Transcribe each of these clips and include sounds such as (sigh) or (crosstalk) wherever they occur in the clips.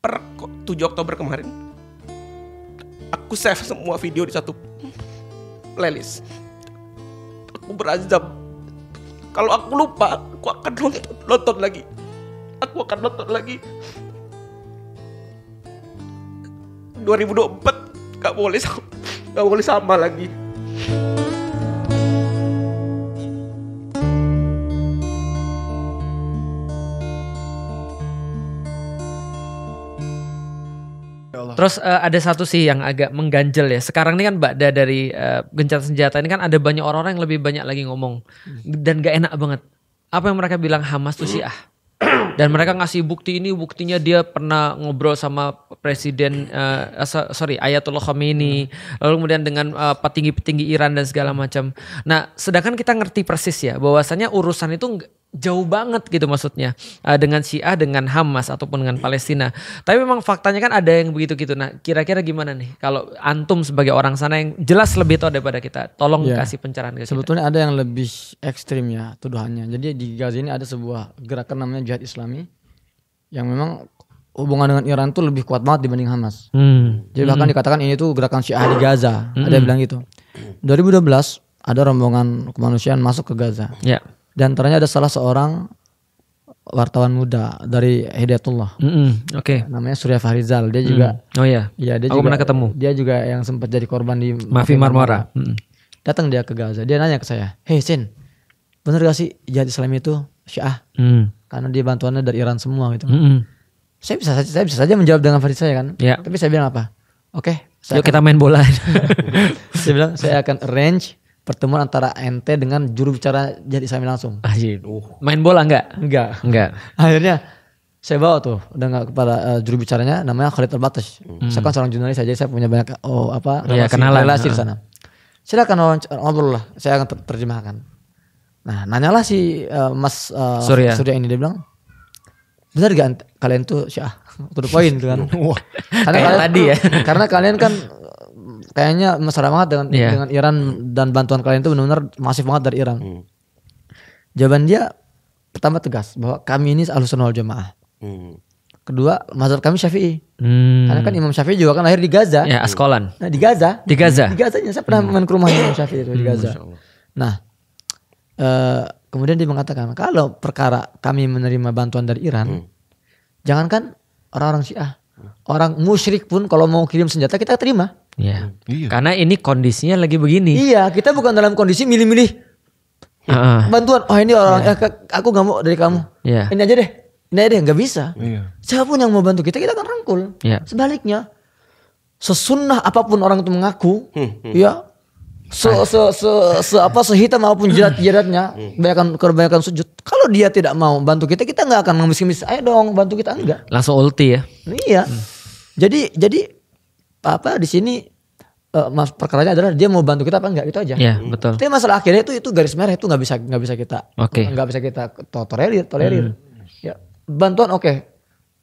per 7 Oktober kemarin aku save semua video di satu playlist aku berazam kalau aku lupa aku akan nonton, lagi aku akan nonton lagi 2024 gak boleh gak boleh sama lagi. Terus uh, ada satu sih yang agak mengganjel ya. Sekarang ini kan Mbak Da dari uh, eh, gencatan senjata ini kan ada banyak orang-orang yang lebih banyak lagi ngomong dan gak enak banget. Apa yang mereka bilang Hamas tuh sih ah? (clears throat) Dan mereka ngasih bukti ini buktinya dia pernah ngobrol sama presiden uh, sorry Ayatullah Khomeini lalu kemudian dengan uh, petinggi-petinggi Iran dan segala macam. Nah, sedangkan kita ngerti persis ya bahwasanya urusan itu jauh banget gitu maksudnya uh, dengan Syiah dengan Hamas ataupun dengan Palestina. Tapi memang faktanya kan ada yang begitu gitu. Nah, kira-kira gimana nih kalau antum sebagai orang sana yang jelas lebih tahu daripada kita, tolong yeah. kasih pencerahan ke Sebetulnya ada yang lebih ekstrim ya tuduhannya. Jadi di Gaza ini ada sebuah gerakan namanya Jihad Islami yang memang hubungan dengan Iran tuh lebih kuat banget dibanding Hamas. Hmm. Jadi bahkan hmm. dikatakan ini tuh gerakan Syiah di Gaza. Hmm. Ada yang hmm. bilang gitu. 2012 ada rombongan kemanusiaan masuk ke Gaza. Yeah dan ternyata ada salah seorang wartawan muda dari Hidayatullah. Mm -hmm. Oke. Okay. Namanya Surya Farizal, Dia juga. Mm. Oh iya. Iya dia Aku juga, pernah ketemu. Dia juga yang sempat jadi korban di Mafi Marmara. Mm -hmm. Datang dia ke Gaza. Dia nanya ke saya, Hey Sin, bener gak sih jihad Islam itu Syiah? Mm. Karena dia bantuannya dari Iran semua gitu. Mm -hmm. Saya bisa saja, saya bisa saja menjawab dengan versi saya kan. Yeah. Tapi saya bilang apa? Oke. Okay, Yuk akan, kita main bola. (laughs) saya bilang saya akan arrange pertemuan antara NT dengan juru bicara jadi sami langsung. Uh. Main bola enggak? Enggak. Enggak. Akhirnya saya bawa tuh dengan kepada uh, juru bicaranya namanya Khalid terbatas Hmm. Saya kan seorang jurnalis aja saya punya banyak oh apa iya, relasi, ya, kenalan. relasi di ah. sana. Silakan ngobrol lah, saya akan terjemahkan. Nah, nanyalah si uh, Mas uh, Surya. Surya ini dia bilang, "Benar gak kalian tuh Syah?" (laughs) Untuk poin gitu kan. Wah. Karena kalian, tadi ya. Karena kalian kan kayaknya mesra banget dengan yeah. dengan Iran dan bantuan kalian itu benar-benar masif banget dari Iran. Hmm. Jawaban dia pertama tegas bahwa kami ini alusan wal jamaah. Hmm. Kedua, mazhab kami Syafi'i. Hmm. Karena kan Imam Syafi'i juga kan lahir di Gaza. Ya, Askolan. Nah, di Gaza. Di Gaza. Di Gaza saya pernah hmm. main ke rumah Imam Syafi'i itu di hmm, Gaza. Hmm, nah, uh, kemudian dia mengatakan kalau perkara kami menerima bantuan dari Iran, hmm. jangankan orang-orang Syiah, orang musyrik pun kalau mau kirim senjata kita terima. Iya. Iya. Karena ini kondisinya lagi begini. Iya, kita bukan dalam kondisi milih-milih uh bantuan. Oh ini orang, yeah. Iya. aku gak mau dari kamu. Yeah. Ini aja deh, ini aja deh, nggak bisa. Yeah. Siapapun yang mau bantu kita, kita akan rangkul. Yeah. Sebaliknya, sesunnah apapun orang itu mengaku, hmm, hmm. ya se ah. se se, se apa sehitam maupun hmm. jerat jeratnya kebanyakan kebanyakan sujud kalau dia tidak mau bantu kita kita nggak akan mengemis-ngemis ayo dong bantu kita enggak langsung ulti ya iya hmm. jadi jadi apa di sini uh, mas perkaranya adalah dia mau bantu kita apa enggak itu aja. Iya, hmm. betul. Tapi masalah akhirnya itu itu garis merah itu nggak bisa nggak bisa kita okay. nggak bisa kita tolerir tolerir. Hmm. Ya, bantuan oke. Okay.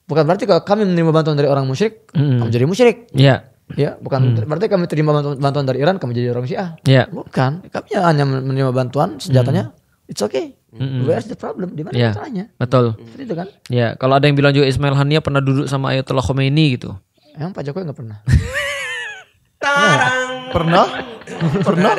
Bukan berarti kalau kami menerima bantuan dari orang musyrik, hmm. kamu jadi musyrik. Iya. Ya, bukan hmm. berarti kami terima bantuan, dari Iran kami jadi orang Syiah. Iya. Bukan, kami hanya menerima bantuan senjatanya. Hmm. It's okay. Mm-hmm. Where's the problem? Di mana yeah. masalahnya? Betul. Seperti itu kan? Ya, yeah. kalau ada yang bilang juga Ismail Hania pernah duduk sama Ayatollah Khomeini gitu. Emang Pak Jokowi gak pernah? (laughs) Tarang. Pernah? Pernah?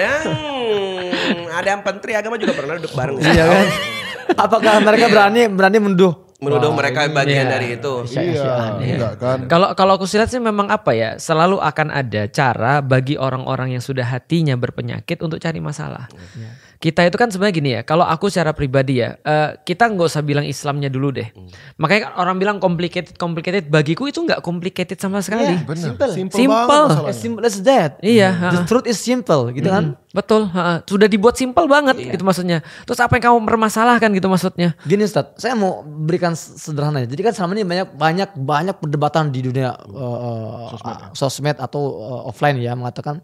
Ada yang pentri Agama juga pernah duduk bareng. Oh, iya kan? (laughs) Apakah iya. mereka berani berani menduh menuduh Wah, mereka bagian iya, dari itu. Iya, iya, kan? Kalau kalau aku lihat sih memang apa ya, selalu akan ada cara bagi orang-orang yang sudah hatinya berpenyakit untuk cari masalah. Iya kita itu kan sebenarnya gini ya. Kalau aku secara pribadi ya, uh, kita nggak usah bilang Islamnya dulu deh. Hmm. Makanya kan orang bilang complicated, complicated. Bagiku itu nggak complicated sama sekali. Yeah, bener. Simple, simple, simple. As simple as that. Iya. Hmm. The truth is simple, gitu hmm. kan? Betul. Ha, sudah dibuat simple banget, yeah. gitu maksudnya. Terus apa yang kamu permasalahkan gitu maksudnya? Gini Ustaz, saya mau berikan sederhana. Jadi kan selama ini banyak banyak banyak perdebatan di dunia uh, sosmed. Uh, sosmed atau uh, offline ya mengatakan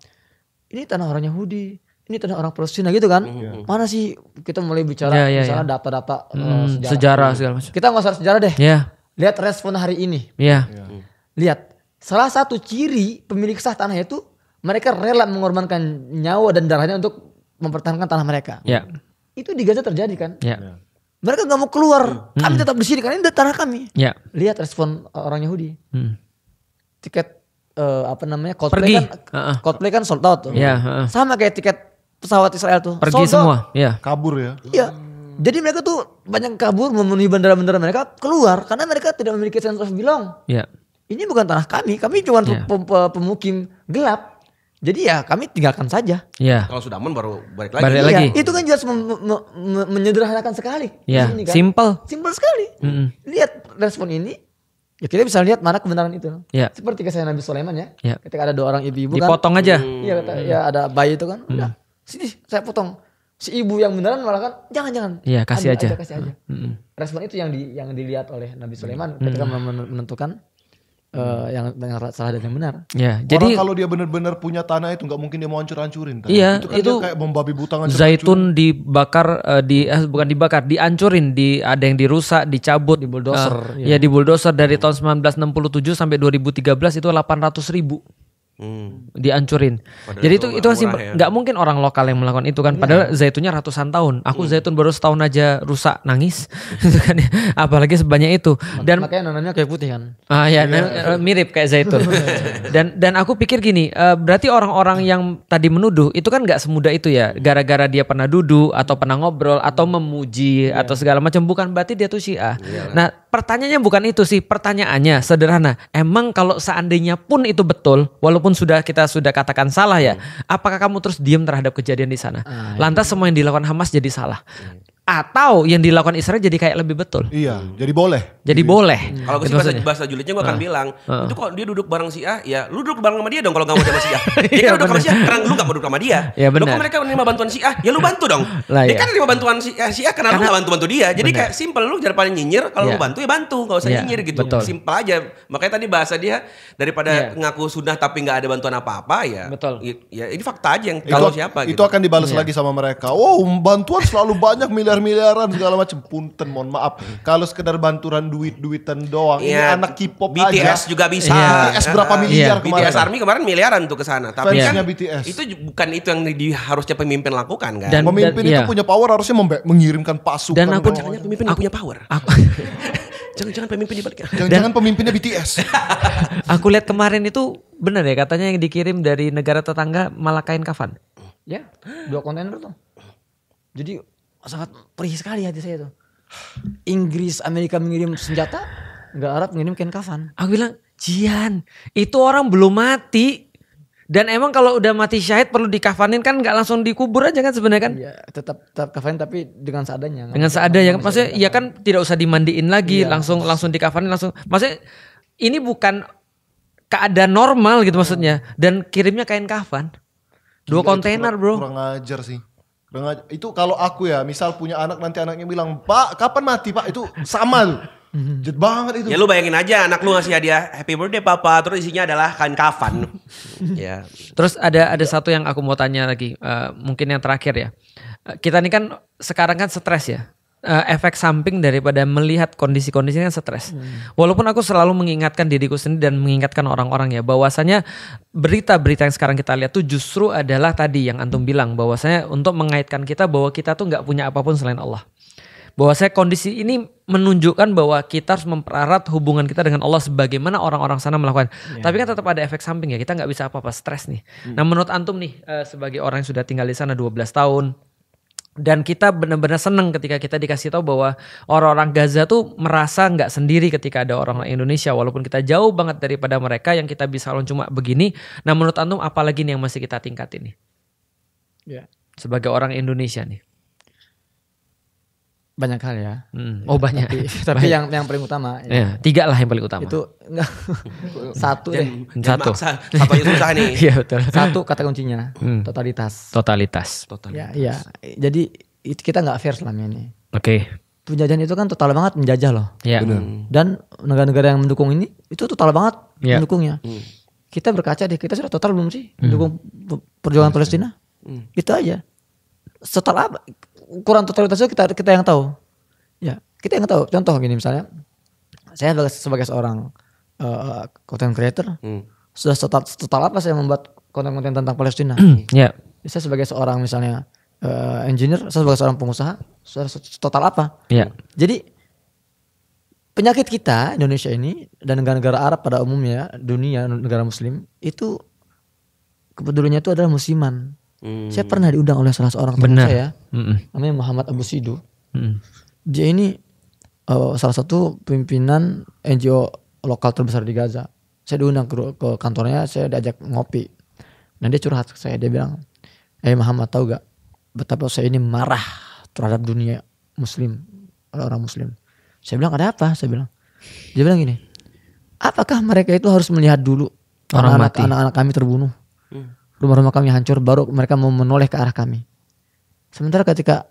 ini tanah orang Yahudi ini tanda orang Palestina gitu kan. Mm -hmm. Iya. Mana sih kita mulai bicara yeah, yeah, misalnya iya. data-data yeah. Hmm, sejarah. sejarah segala macam. Kita nggak usah sejarah deh. Yeah. Lihat respon hari ini. Iya. Yeah. Yeah. Lihat salah satu ciri pemilik sah tanah itu mereka rela mengorbankan nyawa dan darahnya untuk mempertahankan tanah mereka. Yeah. Itu di Gaza terjadi kan. Yeah. Iya. Mereka nggak mau keluar. Hmm. Kami hmm. tetap di sini karena ini tanah kami. Yeah. Lihat respon orang Yahudi. Mm. Tiket uh, apa namanya Coldplay Pergi. kan uh -uh. Coldplay kan sold out Yeah, uh -uh. Sama kayak tiket pesawat Israel tuh. Pergi semua, ya. Kabur ya. Iya. Jadi mereka tuh banyak kabur memenuhi bandara-bandara mereka keluar karena mereka tidak memiliki sense of belong. Iya. Ini bukan tanah kami, kami cuma ya. pemukim gelap. Jadi ya kami tinggalkan saja. Iya. Kalau sudah aman baru balik lagi. Balik iya, lagi. Ya, itu kan jelas me menyederhanakan sekali. Iya. Kan? Simple. Simple sekali. Mm -hmm. Lihat respon ini, ya kita bisa lihat mana kebenaran itu. Iya. Seperti kisah Nabi Sulaiman ya. Iya. Ketika ada dua orang ibu-ibu kan. Dipotong aja. Iya, hmm. ya ada bayi itu kan. Hmm sini saya potong si ibu yang beneran malah kan jangan jangan iya kasih aja, aja kasih aja mm-hmm. respon itu yang di yang dilihat oleh Nabi Sulaiman hmm ketika hmm. menentukan uh, yang yang salah dan yang benar ya Orang jadi kalau dia benar-benar punya tanah itu nggak mungkin dia mau hancur hancurin kan? iya itu, kan itu kayak membabi butangan zaitun dibakar uh, di eh, bukan dibakar dihancurin di ada yang dirusak dicabut di bulldozer uh, eh, ya. ya di bulldozer dari tahun 1967 sampai 2013 itu 800 ribu Hmm. diancurin. Padahal Jadi itu itu sih nggak ya. mungkin orang lokal yang melakukan itu kan. Iya. Padahal zaitunya zaitunnya ratusan tahun. Aku hmm. zaitun baru setahun aja rusak nangis, (laughs) gitu kan ya. Apalagi sebanyak itu. Dan makanya nananya kayak putih kan. Ah ya, ya. mirip kayak zaitun. (laughs) dan dan aku pikir gini, eh, berarti orang-orang yang tadi menuduh itu kan nggak semudah itu ya. Hmm. Gara-gara dia pernah duduk atau pernah ngobrol atau hmm. memuji yeah. atau segala macam bukan berarti dia tuh syiah. Yeah. Nah, pertanyaannya bukan itu sih. Pertanyaannya sederhana. Emang kalau seandainya pun itu betul, walaupun walaupun sudah kita sudah katakan salah ya, hmm. apakah kamu terus diam terhadap kejadian di sana? Ah, iya. Lantas iya. semua yang dilakukan Hamas jadi salah. Hmm atau yang dilakukan Israel jadi kayak lebih betul. Iya, jadi boleh. Jadi, jadi boleh. Hmm. Kalau gitu gue sih bahasa, bahasa julidnya gue akan uh, bilang, uh. itu kok dia duduk bareng si A, ya lu duduk bareng sama dia dong kalau gak mau sama si A. (laughs) Dia iya, kan duduk sama si A, karena lu gak mau duduk sama dia. Ya, benar. Lu kok mereka menerima bantuan si A, ya lu bantu dong. Lah, dia ya. kan menerima bantuan si A, eh, si A karena, karena lu gak bantu-bantu dia. Jadi bener. kayak simple, lu jangan paling nyinyir, kalau yeah. lu iya. bantu ya bantu, gak usah yeah, nyinyir gitu. Betul. Simple aja. Makanya tadi bahasa dia, daripada yeah. ngaku sunnah tapi gak ada bantuan apa-apa ya. Betul. Ya, ini fakta aja yang kalau siapa. gitu Itu akan dibalas iya. lagi sama mereka. Wow bantuan selalu banyak milih miliar miliaran segala macam punten mohon maaf kalau sekedar banturan duit duitan doang ya, ini iya, anak K-pop BTS juga bisa ya. BTS berapa iya. miliar ya. kemarin BTS Army kemarin miliaran tuh ke sana tapi Fansnya kan BTS. itu bukan itu yang di, harusnya pemimpin lakukan kan dan, pemimpin dan, itu ya. punya power harusnya mengirimkan pasukan dan aku caranya pemimpin aku, punya power aku, (laughs) Jangan-jangan pemimpinnya dibaliknya. Jangan-jangan pemimpinnya BTS. aku lihat kemarin itu benar ya katanya yang dikirim dari negara tetangga malah kain kafan. Ya, dua kontainer tuh. Jadi sangat perih sekali hati saya tuh. Inggris, Amerika mengirim senjata, nggak Arab mengirim kain kafan. Aku bilang, Jian, itu orang belum mati. Dan emang kalau udah mati syahid perlu dikafanin kan nggak langsung dikubur aja kan sebenarnya kan? Iya, tetap tetap kafanin tapi dengan seadanya. Dengan seadanya kan maksudnya ya kan tidak usah dimandiin lagi, iya. langsung langsung dikafanin langsung. Maksudnya ini bukan keadaan normal gitu maksudnya dan kirimnya kain kafan. Dua kontainer, Bro. Kurang ajar sih itu kalau aku ya, misal punya anak nanti anaknya bilang, "Pak, kapan mati, Pak?" Itu sama tuh. Jet banget itu. Ya lu bayangin aja anak lu ngasih hadiah happy birthday papa terus isinya adalah kain kafan. (laughs) ya. Terus ada ada satu yang aku mau tanya lagi uh, mungkin yang terakhir ya. Uh, kita ini kan sekarang kan stres ya uh, efek samping daripada melihat kondisi kondisi yang stres. Hmm. Walaupun aku selalu mengingatkan diriku sendiri dan mengingatkan orang-orang ya bahwasanya berita-berita yang sekarang kita lihat tuh justru adalah tadi yang antum hmm. bilang bahwasanya untuk mengaitkan kita bahwa kita tuh nggak punya apapun selain Allah. Bahwasanya kondisi ini menunjukkan bahwa kita harus mempererat hubungan kita dengan Allah sebagaimana orang-orang sana melakukan. Yeah. Tapi kan tetap ada efek samping ya, kita nggak bisa apa-apa stres nih. Hmm. Nah menurut antum nih eh, sebagai orang yang sudah tinggal di sana 12 tahun, dan kita benar-benar seneng ketika kita dikasih tahu bahwa orang-orang Gaza tuh merasa nggak sendiri ketika ada orang-orang Indonesia walaupun kita jauh banget daripada mereka yang kita bisa lawan cuma begini. Nah menurut antum apalagi nih yang masih kita tingkatin nih? Ya. Sebagai orang Indonesia nih banyak hal ya. Hmm. Oh banyak. Tapi, (laughs) tapi banyak. yang yang paling utama. Ya. Ya, tiga lah yang paling utama. Itu enggak. (laughs) satu deh. Satu. apa itu susah nih. (laughs) Iya betul. Satu kata kuncinya hmm. totalitas. Totalitas. Totalitas. Ya, ya. Jadi kita nggak fair selama ini. Oke. Okay. Penjajahan itu kan total banget menjajah loh. Iya. Hmm. Dan negara-negara yang mendukung ini itu total banget ya. mendukungnya. Hmm. Kita berkaca deh, kita sudah total belum sih hmm. mendukung hmm. perjuangan hmm. Palestina? Hmm. Itu aja. Setelah kurang totalitas itu kita kita yang tahu. Ya, kita yang tahu. Contoh gini misalnya, saya sebagai, sebagai seorang uh, content creator, hmm. sudah total, total apa saya membuat konten-konten tentang Palestina? Iya. Hmm, yeah. Saya sebagai seorang misalnya uh, engineer, saya sebagai seorang pengusaha, sudah total apa? Iya. Yeah. Jadi penyakit kita Indonesia ini dan negara-negara Arab pada umumnya, dunia negara Muslim itu kepedulinya itu adalah musiman. Hmm. Saya pernah diundang oleh salah seorang teman Bener. saya, mm namanya Muhammad Abu Sidu. Mm. Dia ini uh, salah satu pimpinan NGO lokal terbesar di Gaza. Saya diundang ke, ke kantornya, saya diajak ngopi. Nah dia curhat ke saya, dia bilang, eh Muhammad tahu gak betapa saya ini marah terhadap dunia Muslim, orang Muslim. Saya bilang ada apa? Saya bilang, dia bilang gini, apakah mereka itu harus melihat dulu orang anak-anak anak kami terbunuh? Hmm rumah-rumah kami hancur baru mereka mau menoleh ke arah kami. Sementara ketika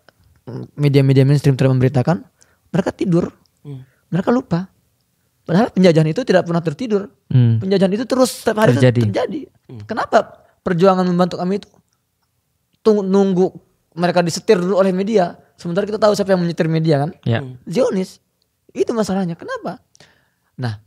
mm, media-media mainstream telah memberitakan, mereka tidur. Hmm. Mereka lupa. Padahal penjajahan itu tidak pernah tertidur. Hmm. Penjajahan itu terus setiap hari terjadi. terjadi. Hmm. Kenapa perjuangan membantu kami itu tunggu, nunggu mereka disetir dulu oleh media. Sementara kita tahu siapa yang menyetir media kan? Yeah. Hmm. Zionis. Itu masalahnya. Kenapa? Nah,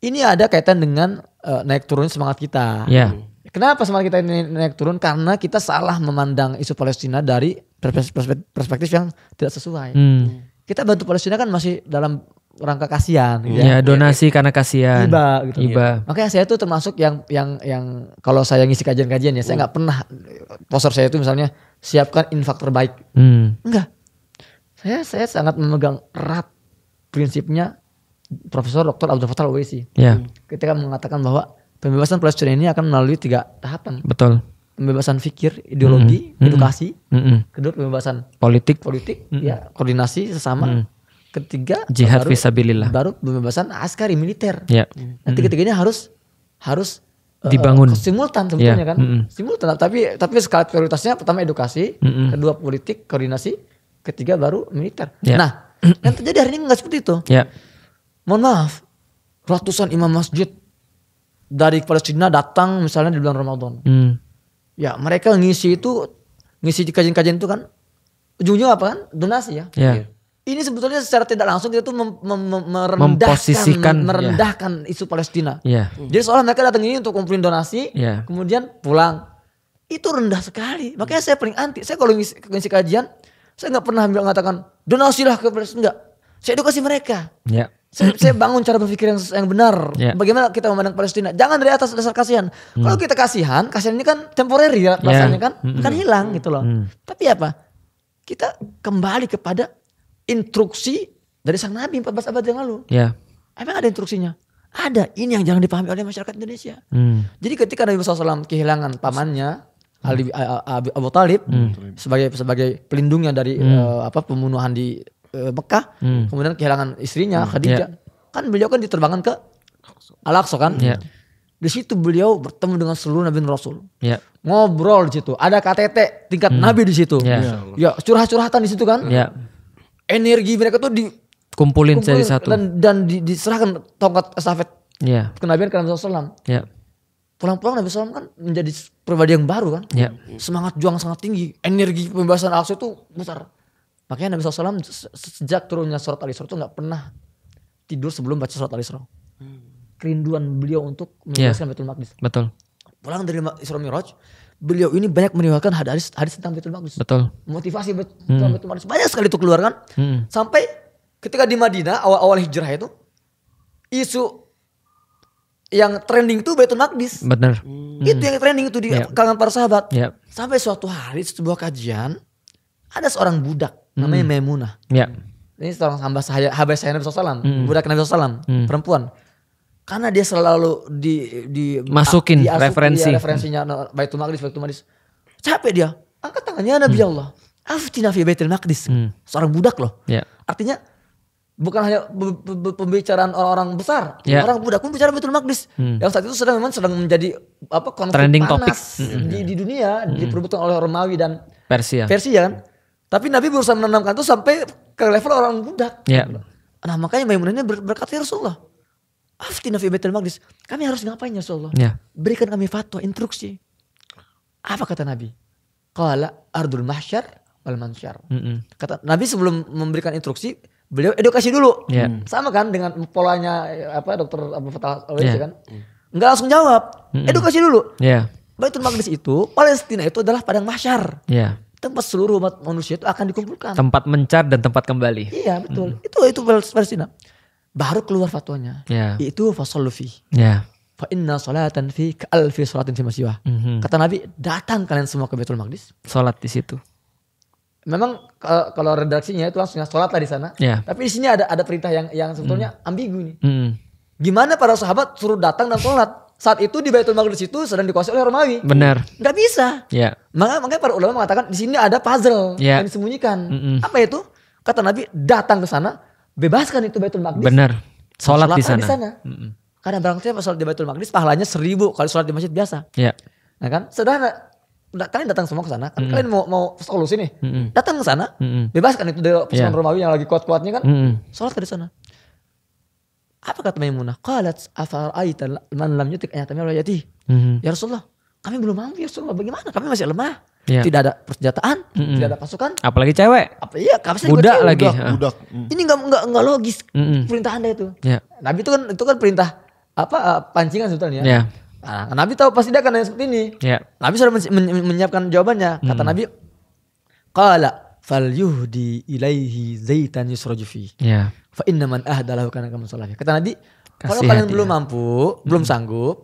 ini ada kaitan dengan uh, naik turun semangat kita. Yeah. Hmm. Kenapa semalam kita ini naik turun? Karena kita salah memandang isu Palestina dari perspektif, yang tidak sesuai. Hmm. hmm. Kita bantu Palestina kan masih dalam rangka kasihan. Gitu ya, ya donasi ya, karena kasihan. Iba gitu. Iba. Makanya saya tuh termasuk yang yang yang kalau saya ngisi kajian-kajian ya, uh. saya nggak pernah poster saya itu misalnya siapkan infak terbaik. Hmm. Enggak. Saya saya sangat memegang erat prinsipnya Profesor Dr. Abdul Fattah Uwaisi. Ya. Hmm. Ketika mengatakan bahwa Pembebasan pelajaran ini akan melalui tiga tahapan. Betul. Pembebasan fikir, ideologi, mm -hmm. edukasi. Mm -hmm. Kedua pembebasan politik. Politik, mm -hmm. ya koordinasi sesama. Mm -hmm. Ketiga jihad baru, visabilillah. Baru pembebasan askari militer. Yeah. Nanti ketiganya harus harus eh, dibangun uh, simultan ya. sebetulnya yeah. kan mm -hmm. simultan tapi tapi skala prioritasnya pertama edukasi mm -hmm. kedua politik koordinasi ketiga baru militer yeah. nah yang terjadi hari ini nggak seperti itu yeah. mohon maaf ratusan imam masjid dari Palestina datang misalnya di bulan Ramadan. Hmm. Ya mereka ngisi itu ngisi kajian-kajian itu kan ujungnya apa kan donasi ya. Yeah. Ini sebetulnya secara tidak langsung kita tuh mem mem mem merendahkan ya. merendahkan yeah. isu Palestina. Yeah. Hmm. Jadi seolah mereka datang ini untuk kumpulin donasi, yeah. kemudian pulang. Itu rendah sekali. Makanya saya paling anti. Saya kalau ngisi, ngisi kajian, saya nggak pernah mengatakan donasilah ke Palestina. Enggak. Saya edukasi mereka. Yeah saya, saya bangun cara berpikir yang, yang benar. Yeah. Bagaimana kita memandang Palestina? Jangan dari atas dasar kasihan. Mm. Kalau kita kasihan, kasihan ini kan temporary ya rasanya yeah. kan, mm -hmm. kan hilang gitu loh. Mm. Tapi apa? Kita kembali kepada instruksi dari sang Nabi 14 abad yang lalu. Yeah. Emang ada instruksinya? Ada. Ini yang jangan dipahami oleh masyarakat Indonesia. Mm. Jadi ketika Nabi Muhammad SAW kehilangan pamannya, Ali hmm. Abu Talib hmm. sebagai sebagai pelindungnya dari hmm. uh, apa pembunuhan di bekah Mekah, hmm. kemudian kehilangan istrinya hmm. Khadijah. Yeah. Kan beliau kan diterbangkan ke Al-Aqsa kan? Yeah. Di situ beliau bertemu dengan seluruh nabi dan rasul. Yeah. Ngobrol di situ. Ada KTT tingkat hmm. nabi di situ. Yeah. Ya, ya. ya curhat-curhatan di situ kan? Yeah. Energi mereka tuh dikumpulin jadi satu dan, dan di, diserahkan tongkat estafet yeah. kenabian ke Nabi SAW. Yeah. Pulang-pulang Nabi SAW kan menjadi pribadi yang baru kan. Yeah. Semangat juang sangat tinggi. Energi pembebasan Al-Aqsa itu besar. Makanya Nabi SAW sejak turunnya surat Al-Isra itu nggak pernah tidur sebelum baca surat Al-Isra. Hmm. Kerinduan beliau untuk iya. menyelesaikan yeah. Betul Maqdis. Betul. Pulang dari Isra Miraj, beliau ini banyak meriwayatkan hadis hadis tentang Betul Maqdis. Betul. Motivasi betul hmm. Betul Maqdis banyak sekali itu keluarkan. Hmm. Sampai ketika di Madinah awal-awal hijrah itu isu yang trending itu betul Maqdis. Benar. Hmm. Itu yang trending itu di yeah. kalangan para sahabat. Yeah. Sampai suatu hari sebuah kajian ada seorang budak namanya Memuna Maimunah. Ya. Ini seorang hamba saya, hamba saya Nabi Sosalam mm. budak Nabi Sosalam mm. perempuan. Karena dia selalu di di masukin di iya, referensi. Dia referensinya hmm. Baitul Maqdis, Baitul Maqdis. Capek dia. Angkat tangannya ya Nabi mm. Allah. Afdina fi Baitul Maqdis. Mm. Seorang budak loh. Ya. Artinya bukan hanya pembicaraan orang-orang besar, yeah. orang budak pun bicara betul Maqdis. Mm. Yang saat itu sedang memang sedang menjadi apa Trending panas topic. di, di hmm. dunia, hmm. diperbutkan oleh Romawi dan Persia. Persia kan. Tapi Nabi berusaha menanamkan itu sampai ke level orang budak. Ya. Nah makanya Maimunah ini ber berkata ya Rasulullah. Afti nabi betul Maqdis. Kami harus ngapain ya Rasulullah? Ya. Berikan kami fatwa, instruksi. Apa kata Nabi? Kala ardul mahsyar wal mansyar. Mm -mm. Kata Nabi sebelum memberikan instruksi, beliau edukasi dulu. Ya. Sama kan dengan polanya eh, apa dokter Abu Fatah ya. kan? Enggak langsung jawab. Mm -mm. Edukasi dulu. Ya. Baitul Maqdis itu, Palestina itu adalah padang mahsyar. Yeah tempat seluruh umat manusia itu akan dikumpulkan. Tempat mencar dan tempat kembali. Iya betul. Hmm. Itu itu Palestina. Baru keluar fatwanya. Yeah. Itu fasolufi. Yeah. Fa inna salatan fi alfi salatin fi masjidah. Mm-hmm. Kata Nabi, datang kalian semua ke betul Maqdis. Salat di situ. Memang kalau, kalau redaksinya itu langsungnya salat lah di sana. Yeah. Tapi di sini ada ada perintah yang yang sebetulnya mm. ambigu nih. Mm. Gimana para sahabat suruh datang dan salat? saat itu di Baitul Maqdis itu sedang dikuasai oleh Romawi. Benar. Enggak bisa. Ya. Maka makanya para ulama mengatakan di sini ada puzzle ya. yang disembunyikan. Mm -mm. Apa itu? Kata Nabi datang ke sana, bebaskan itu Baitul Maqdis. Benar. Sholat, sholat di sana. Di sana. Mm -mm. Karena barangkali sholat di Baitul Maqdis pahalanya seribu kali sholat di masjid biasa. Iya. Nah kan, sederhana kalian datang semua ke sana kan kalian mau mau solusi nih mm datang ke sana bebaskan itu dari pasukan yeah. Romawi yang lagi kuat-kuatnya kan mm sholat ke sana apa kata Maimunah? Qalat afara'aita man lam yutik ayatami wa yatih. Mhm. Ya Rasulullah, kami belum mampu ya Rasulullah. Bagaimana? Kami masih lemah. Ya. Tidak ada persenjataan, mm-hmm. tidak ada pasukan. Apalagi cewek. Apa, iya, kami budak cewek. lagi. Budak. budak. Mm. Ini nggak nggak logis mm-hmm. perintah Anda itu. Yeah. Nabi itu kan itu kan perintah apa uh, pancingan sebetulnya. Yeah. Nah, Nabi tahu pasti dia akan nanya seperti ini. Yeah. Nabi sudah menyiapkan jawabannya. Kata mm. Nabi, "Qala fal yuhdi ilaihi zaitan yusraju fi. Ya. Fa inna man ahdalahu kana kamu salafi. Kata Nabi, kalau kalian belum ya. mampu, hmm. belum sanggup,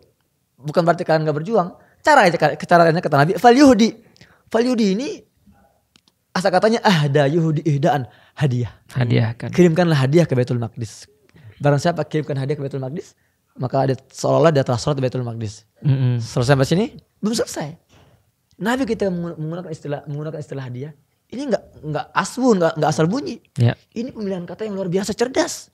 bukan berarti kalian gak berjuang. Cara cara aja caranya kata Nabi, fal yuhdi. Fal yuhdi ini asal katanya ahda yuhdi ihdaan hadiah. Hadiah kan. Kirimkanlah hadiah ke Baitul Maqdis. Barang siapa kirimkan hadiah ke Baitul Maqdis, maka ada seolah-olah dia telah sholat di Baitul Maqdis. -hmm. Selesai sampai sini? Belum selesai. Nabi kita menggunakan istilah menggunakan istilah hadiah ini nggak nggak asbu nggak nggak asal bunyi ya. ini pemilihan kata yang luar biasa cerdas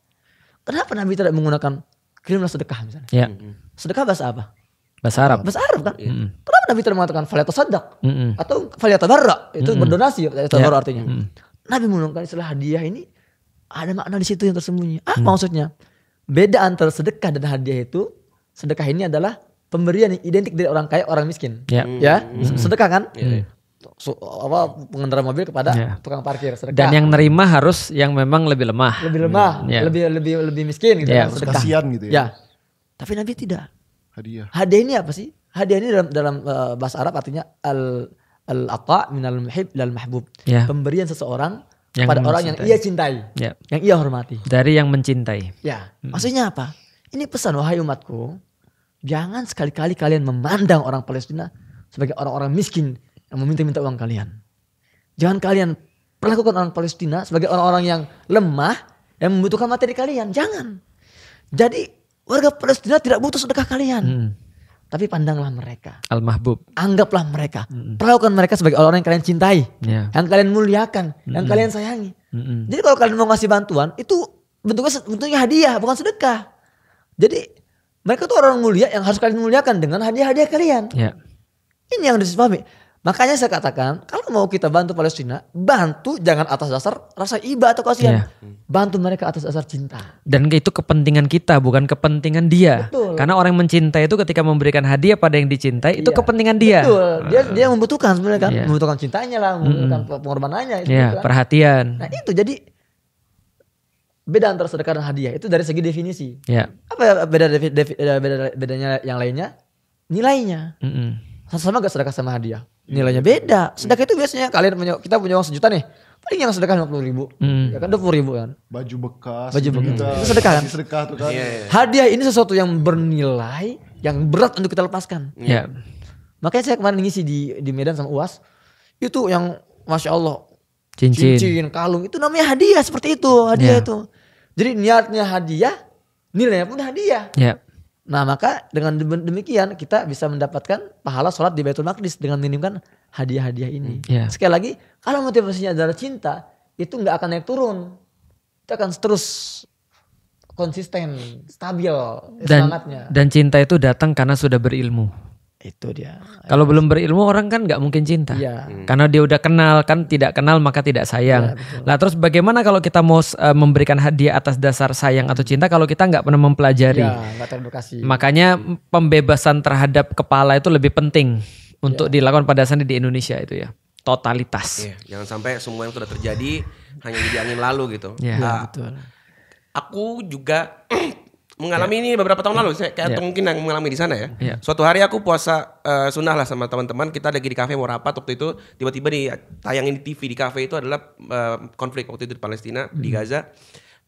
kenapa Nabi tidak menggunakan kirimlah sedekah misalnya ya. sedekah bahasa apa bahasa Arab bahasa Arab kan mm. kenapa Nabi tidak mengatakan faliyat sadak mm. atau faliyat barra itu mm. berdonasi ya. ya. artinya mm. Nabi menggunakan istilah hadiah ini ada makna di situ yang tersembunyi ah mm. maksudnya beda antara sedekah dan hadiah itu sedekah ini adalah pemberian yang identik dari orang kaya orang miskin ya, ya? Mm. sedekah kan mm. Gitu. so, apa pengendara mobil kepada yeah. tukang parkir sedekah. Dan yang nerima harus yang memang lebih lemah. Lebih lemah, hmm, yeah. lebih lebih lebih miskin gitu. Yeah. Iya, ya, sedekah. Kasihan gitu ya. yeah. Tapi Nabi tidak. Hadiah. Hadiah ini apa sih? Hadiah ini dalam dalam uh, bahasa Arab artinya al al ata minal muhib lal mahbub. Yeah. Pemberian seseorang yang kepada orang yang ia cintai, yeah. yang ia hormati. Dari yang mencintai. Ya. Hmm. Maksudnya apa? Ini pesan wahai umatku, jangan sekali-kali kalian memandang orang Palestina sebagai orang-orang miskin yang meminta-minta uang kalian. Jangan kalian perlakukan orang Palestina sebagai orang-orang yang lemah yang membutuhkan materi kalian. Jangan. Jadi warga Palestina tidak butuh sedekah kalian. Hmm. Tapi pandanglah mereka. Al-Mahbub. Anggaplah mereka. Mm Perlakukan mereka sebagai orang-orang yang kalian cintai. Yeah. Yang kalian muliakan. Mm Yang hmm. kalian sayangi. Mm Jadi kalau kalian mau ngasih bantuan. Itu bentuknya, bentuknya hadiah. Bukan sedekah. Jadi mereka tuh orang mulia yang harus kalian muliakan dengan hadiah-hadiah kalian. Yeah. Ini yang harus dipahami. Makanya saya katakan, kalau mau kita bantu Palestina, bantu jangan atas dasar rasa iba atau kasihan. Yeah. Bantu mereka atas dasar cinta. Dan itu kepentingan kita, bukan kepentingan dia. Betul. Karena orang yang mencintai itu ketika memberikan hadiah pada yang dicintai, yeah. itu iya. kepentingan dia. Betul. Dia dia membutuhkan sebenarnya kan, yeah. membutuhkan cintanya lah, membutuhkan mm. pengorbanannya yeah, gitu kan. perhatian. Nah, itu jadi beda antara sedekah dan hadiah itu dari segi definisi. Yeah. Apa ya, beda defi, beda bedanya yang lainnya? Nilainya. Mm -mm. Sama gak sedekah sama hadiah? nilainya beda. Sedekah itu biasanya kalian punya kita punya uang sejuta nih. Paling yang sedekah puluh ribu. Hmm. Ya kan puluh ribu kan. Baju bekas. Baju gitu bekas. Kita, itu sedekah kan. Sedekah tuh kan. Yeah, iya. Hadiah ini sesuatu yang bernilai, yang berat untuk kita lepaskan. Iya. Yeah. Makanya saya kemarin ngisi di di Medan sama UAS. Itu yang Masya Allah. Cincin. Cincin, kalung. Itu namanya hadiah seperti itu. Hadiah yeah. itu. Jadi niatnya hadiah, nilainya pun hadiah. Yeah. Nah maka dengan demikian kita bisa mendapatkan pahala sholat di Baitul Maqdis dengan minimkan hadiah-hadiah ini. Hmm, yeah. Sekali lagi kalau motivasinya adalah cinta itu nggak akan naik turun. kita akan terus konsisten, stabil dan, semangatnya. Dan cinta itu datang karena sudah berilmu itu dia. Kalau belum berilmu orang kan nggak mungkin cinta, ya. hmm. karena dia udah kenal kan tidak kenal maka tidak sayang. Ya, terus bagaimana kalau kita mau uh, memberikan hadiah atas dasar sayang atau cinta kalau kita nggak pernah mempelajari? Ya, gak Makanya pembebasan terhadap kepala itu lebih penting untuk iya. dilakukan pada saat di Indonesia itu ya totalitas. Ya, jangan sampai semua yang sudah terjadi hanya jadi lalu gitu. Ya, nah, iya, betul. Aku juga (clears throat) mengalami yeah. ini beberapa tahun lalu saya kayak yeah. mungkin yang mengalami di sana ya. Yeah. Suatu hari aku puasa uh, sunnah lah sama teman-teman kita lagi di kafe mau rapat waktu itu tiba-tiba di tayangin di TV di kafe itu adalah uh, konflik waktu itu di Palestina mm. di hmm. Gaza.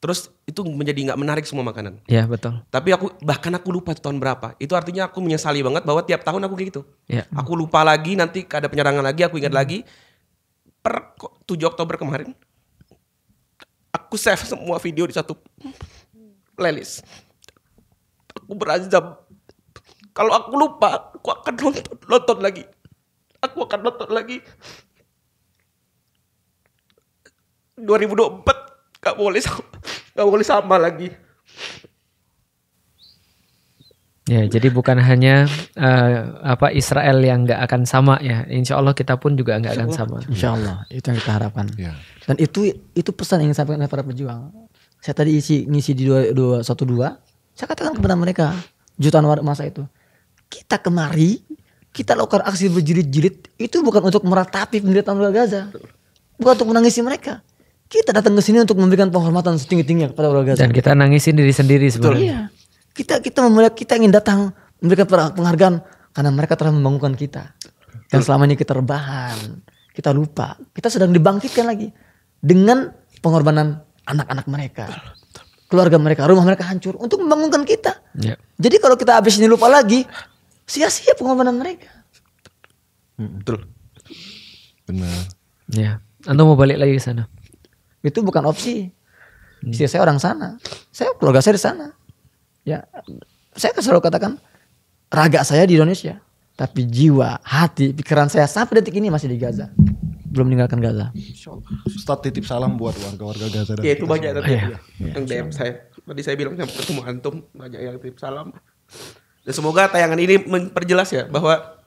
Terus itu menjadi nggak menarik semua makanan. Iya betul. Tapi aku bahkan aku lupa tahun berapa. Itu artinya aku menyesali banget bahwa tiap tahun aku kayak gitu. Yeah. Aku lupa lagi nanti ada penyerangan lagi aku ingat mm. lagi. Per 7 Oktober kemarin aku save (laughs) semua video di satu playlist aku berazam. Kalau aku lupa, aku akan nonton, nonton lagi. Aku akan nonton lagi. 2024 gak boleh sama, gak boleh sama lagi. Ya, jadi bukan hanya uh, apa Israel yang nggak akan sama ya. Insya Allah kita pun juga nggak akan sama. Insya Allah itu yang kita harapkan. Ya. Dan itu itu pesan yang saya sampaikan para pejuang. Saya tadi isi ngisi di dua, dua satu dua saya katakan kepada mereka, jutaan warga masa itu, kita kemari, kita lakukan aksi berjilid-jilid itu bukan untuk meratapi penderitaan warga Gaza. Bukan untuk menangisi mereka. Kita datang ke sini untuk memberikan penghormatan setinggi-tingginya kepada warga Gaza. Dan kita nangisin diri sendiri sebenarnya. iya. Kita kita memulai kita ingin datang memberikan penghargaan karena mereka telah membangunkan kita. Dan selama ini kita rebahan, kita lupa. Kita sedang dibangkitkan lagi dengan pengorbanan anak-anak mereka keluarga mereka, rumah mereka hancur untuk membangunkan kita. Yeah. Jadi kalau kita habis ini lupa lagi, sia-sia pengorbanan mereka. Hmm, betul. Benar. Ya. Anda mau balik lagi ke sana? Itu bukan opsi. Hmm. Sia saya orang sana. Saya keluarga saya di sana. Ya, saya kan selalu katakan raga saya di Indonesia, tapi jiwa, hati, pikiran saya sampai detik ini masih di Gaza belum meninggalkan Gaza. Ustaz titip salam buat warga-warga Gaza. Dan ya itu banyak tadi ya. yang DM saya. Tadi saya bilang saya ketemu antum banyak yang titip salam. Dan semoga tayangan ini memperjelas ya bahwa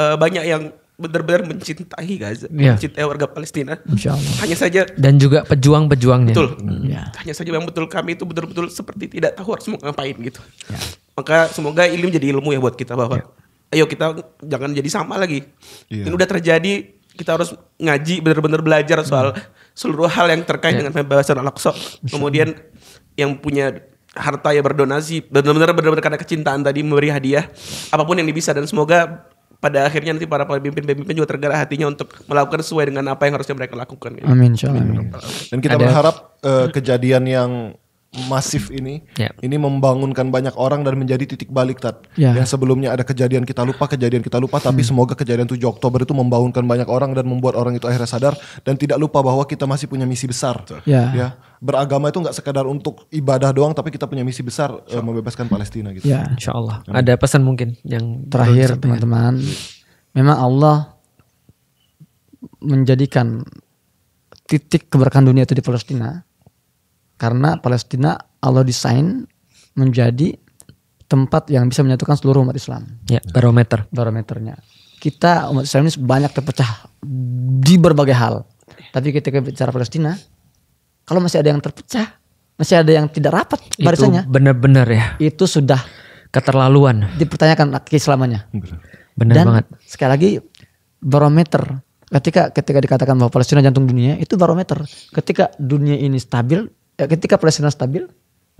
uh, banyak yang benar-benar mencintai Gaza, ya. mencintai warga Palestina. Insya Allah. Hanya saja dan juga pejuang-pejuangnya. Betul. Hmm. Ya. Hanya saja yang betul kami itu betul-betul seperti tidak tahu harus mau ngapain gitu. Ya. Maka semoga ilmu jadi ilmu ya buat kita bahwa ya. ayo kita jangan jadi sama lagi. Yeah. Ini udah terjadi kita harus ngaji benar-benar belajar soal seluruh hal yang terkait yeah. dengan pembahasan Al-Aqsa. Kemudian yang punya harta ya berdonasi benar-benar benar-benar karena kecintaan tadi memberi hadiah apapun yang bisa dan semoga pada akhirnya nanti para pemimpin-pemimpin juga tergerak hatinya untuk melakukan sesuai dengan apa yang harusnya mereka lakukan. Amin, Dan kita Ada. berharap uh, kejadian yang masif hmm. ini yeah. ini membangunkan banyak orang dan menjadi titik balik tat yeah. yang sebelumnya ada kejadian kita lupa kejadian kita lupa tapi hmm. semoga kejadian 7 Oktober itu membangunkan banyak orang dan membuat orang itu akhirnya sadar dan tidak lupa bahwa kita masih punya misi besar yeah. ya beragama itu nggak sekadar untuk ibadah doang tapi kita punya misi besar uh, membebaskan Palestina gitu ya Insya Allah Amin. ada pesan mungkin yang terakhir teman-teman memang Allah menjadikan titik keberkahan dunia itu di Palestina karena Palestina Allah desain menjadi tempat yang bisa menyatukan seluruh umat Islam. Ya, barometer. Barometernya. Kita umat Islam ini banyak terpecah di berbagai hal. Tapi ketika bicara Palestina, kalau masih ada yang terpecah, masih ada yang tidak rapat barisannya. Itu benar-benar ya. Itu sudah keterlaluan. Dipertanyakan keislamannya. Benar Dan banget. Sekali lagi barometer ketika ketika dikatakan bahwa Palestina jantung dunia itu barometer. Ketika dunia ini stabil, Ya, ketika Palestina stabil,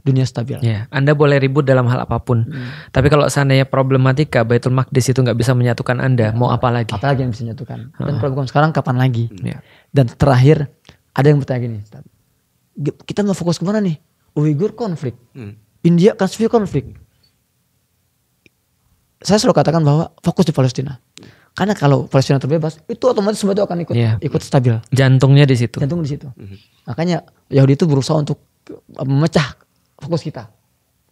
dunia stabil. Ya, Anda boleh ribut dalam hal apapun. Hmm. Tapi kalau seandainya problematika Baitul Maqdis itu nggak bisa menyatukan Anda, ya. mau apa lagi? Apa lagi yang bisa menyatukan. Dan uh. problem sekarang kapan lagi? Ya. Dan terakhir ada yang bertanya gini, kita mau fokus kemana nih? Uighur konflik, hmm. India Kashmir konflik. Saya selalu katakan bahwa fokus di Palestina. Karena kalau kolesterol terbebas, itu otomatis semua itu akan ikut yeah. ikut stabil. Jantungnya di situ. Jantung di situ. Mm -hmm. Makanya Yahudi itu berusaha untuk e, memecah fokus kita.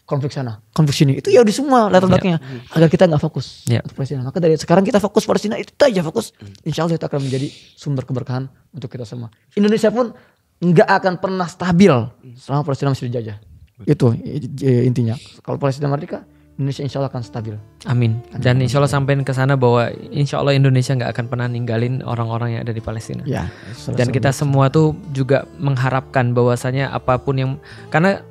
Konflik sana, konflik sini. Itu Yahudi semua latar iya. belakangnya yeah. Mhm. agar kita nggak fokus yeah. untuk Palestina. Maka dari sekarang kita fokus Palestina itu aja fokus. Mhm. Insya Allah itu akan menjadi sumber keberkahan untuk kita semua. Indonesia pun nggak akan pernah stabil mhm. selama Palestina masih dijajah. Betul. Itu intinya. Kalau Palestina merdeka, Indonesia insya Allah akan stabil. Amin. Dan insya Allah sampaikan ke sana bahwa insya Allah Indonesia nggak akan pernah ninggalin orang-orang yang ada di Palestina. Ya, Dan kita semua tuh juga mengharapkan bahwasanya apapun yang karena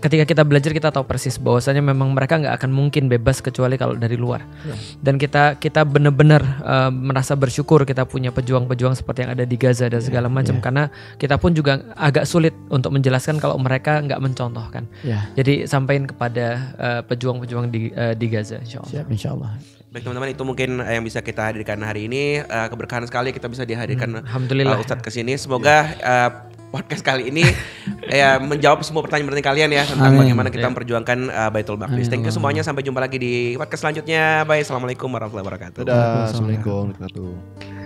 ketika kita belajar kita tahu persis bahwasanya memang mereka nggak akan mungkin bebas kecuali kalau dari luar ya. dan kita kita benar-benar uh, merasa bersyukur kita punya pejuang-pejuang seperti yang ada di Gaza dan ya, segala ya. macam ya. karena kita pun juga agak sulit untuk menjelaskan kalau mereka nggak mencontohkan ya. jadi sampaikan kepada pejuang eh, pejuang-pejuang di uh, di Gaza insya Allah. Siap, insya Allah. Baik teman-teman itu mungkin yang bisa kita hadirkan hari ini uh, keberkahan sekali kita bisa dihadirkan hmm, Alhamdulillah uh, Ustadz kesini ya. semoga yeah. uh, podcast kali ini (laughs) ya menjawab semua pertanyaan-pertanyaan kalian ya tentang Amin. bagaimana kita iya. memperjuangkan uh, Baitul Maqdis. Thank you semuanya sampai jumpa lagi di podcast selanjutnya. Bye. Assalamualaikum warahmatullahi wabarakatuh. Dadah. Assalamualaikum warahmatullahi wabarakatuh.